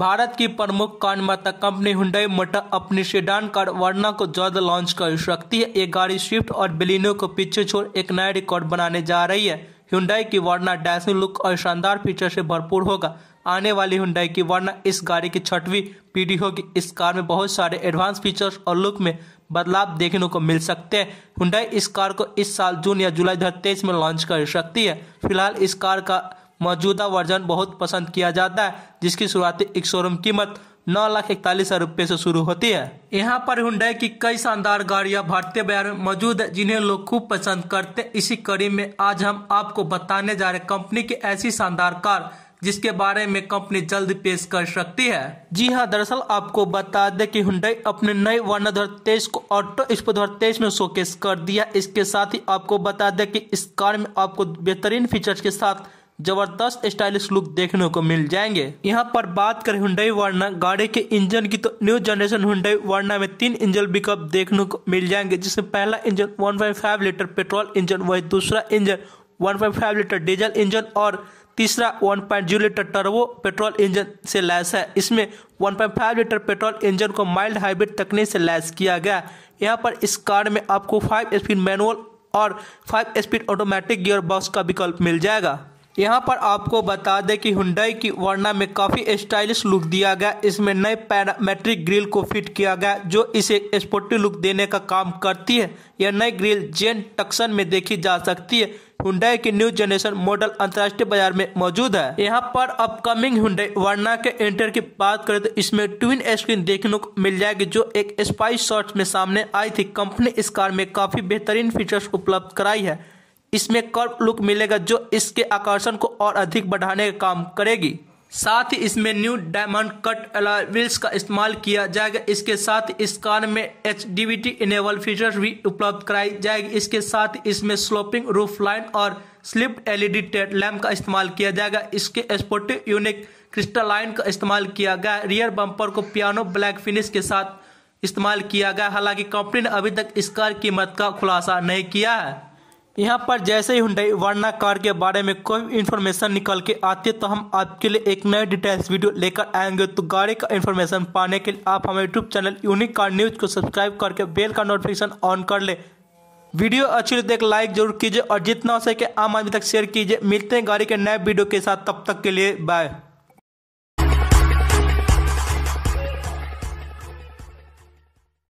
भारत की प्रमुख कार निर्माता कंपनी हुंडई मोटर अपनी सेडान कार वर्ना को जल्द लॉन्च कर सकती है ये गाड़ी स्विफ्ट और बिलिनो को पीछे छोड़ एक नया रिकॉर्ड बनाने जा रही है हुंडई की वर्ना डैशिंग लुक और शानदार फीचर से भरपूर होगा आने वाली हुंडई की वर्ना इस गाड़ी की छठवीं पीढ़ी होगी इस कार में बहुत सारे एडवांस फीचर्स और लुक में बदलाव देखने को मिल सकते हैं हुंडई इस कार को इस साल जून या जुलाई दो में लॉन्च कर सकती है फिलहाल इस कार का मौजूदा वर्जन बहुत पसंद किया जाता है जिसकी शुरुआती एक शोरूम कीमत नौ लाख इकतालीस हजार रूपए से शुरू होती है यहाँ पर हुडई की कई शानदार गाड़ियाँ भारतीय बाजार में मौजूद है जिन्हें लोग खूब पसंद करते इसी कड़ी में आज हम आपको बताने जा रहे कंपनी की ऐसी शानदार कार जिसके बारे में कंपनी जल्द पेश कर सकती है जी हाँ दरअसल आपको बता दें कि हुडई अपने नए वर्ण दो तेईस को ऑटो एक्सपो दो तेईस में शोकेस कर दिया इसके साथ ही आपको बता दें कि इस कार में आपको बेहतरीन फीचर्स के साथ जबरदस्त स्टाइलिश लुक देखने को मिल जाएंगे यहाँ पर बात करें हुडई वर्ना गाड़ी के इंजन की तो न्यू जनरेशन हुडई वर्ना में तीन इंजन बिकअप देखने को मिल जाएंगे जिसमें पहला इंजन 1.5 लीटर पेट्रोल इंजन वही दूसरा इंजन 1.5 लीटर डीजल इंजन और तीसरा 1.0 लीटर टर्बो पेट्रोल इंजन से लैस है इसमें 1.5 लीटर पेट्रोल इंजन को माइल्ड हाइब्रिड तकनीक से लैस किया गया यहाँ पर इस कार में आपको 5 स्पीड मैनुअल और 5 स्पीड ऑटोमेटिक गियर बॉक्स का विकल्प मिल जाएगा यहाँ पर आपको बता दें कि हुंडई की वर्ना में काफ़ी स्टाइलिश लुक दिया गया इसमें नए पैरामेट्रिक ग्रिल को फिट किया गया जो इसे स्पोर्टिव लुक देने का काम करती है यह नई ग्रिल जेन टक्सन में देखी जा सकती है हुंडई की न्यू जनरेशन मॉडल अंतर्राष्ट्रीय बाजार में मौजूद है यहाँ पर अपकमिंग हुंडई वर्ना के इंटर की बात करें तो इसमें ट्विन स्क्रीन देखने को मिल जाएगी जो एक स्पाइस शॉर्ट में सामने आई थी कंपनी इस कार में काफी बेहतरीन फीचर्स उपलब्ध कराई है इसमें कर्व लुक मिलेगा जो इसके आकर्षण को और अधिक बढ़ाने का काम करेगी साथ ही इसमें न्यू डायमंड कट अलाविल्स का इस्तेमाल किया जाएगा इसके साथ इस कार में एच इनेबल फीचर्स भी उपलब्ध कराई जाएगी इसके साथ इसमें स्लोपिंग रूफ लाइन और स्लिप एलईडी टेड लैम्प का इस्तेमाल किया जाएगा इसके स्पोर्टिव यूनिक क्रिस्टल लाइन का इस्तेमाल किया गया रियर बम्पर को पियानो ब्लैक फिनिश के साथ इस्तेमाल किया गया हालांकि कंपनी ने अभी तक इस कार कीमत का खुलासा नहीं किया है यहाँ पर जैसे ही हुंडई वर्ना कार के बारे में कोई इन्फॉर्मेशन निकल के आती है तो हम आपके लिए एक नए डिटेल्स वीडियो लेकर आएंगे तो गाड़ी का इन्फॉर्मेशन पाने के लिए आप हमारे YouTube channel Unique car news को सब्सक्राइब करके बेल का नोटिफिकेशन ऑन कर ले वीडियो अच्छी लगे तो एक लाइक जरूर कीजिए और जितना हो सके आम आदमी तक शेयर कीजिए मिलते हैं गाड़ी के नए वीडियो के साथ तब तक के लिए बाय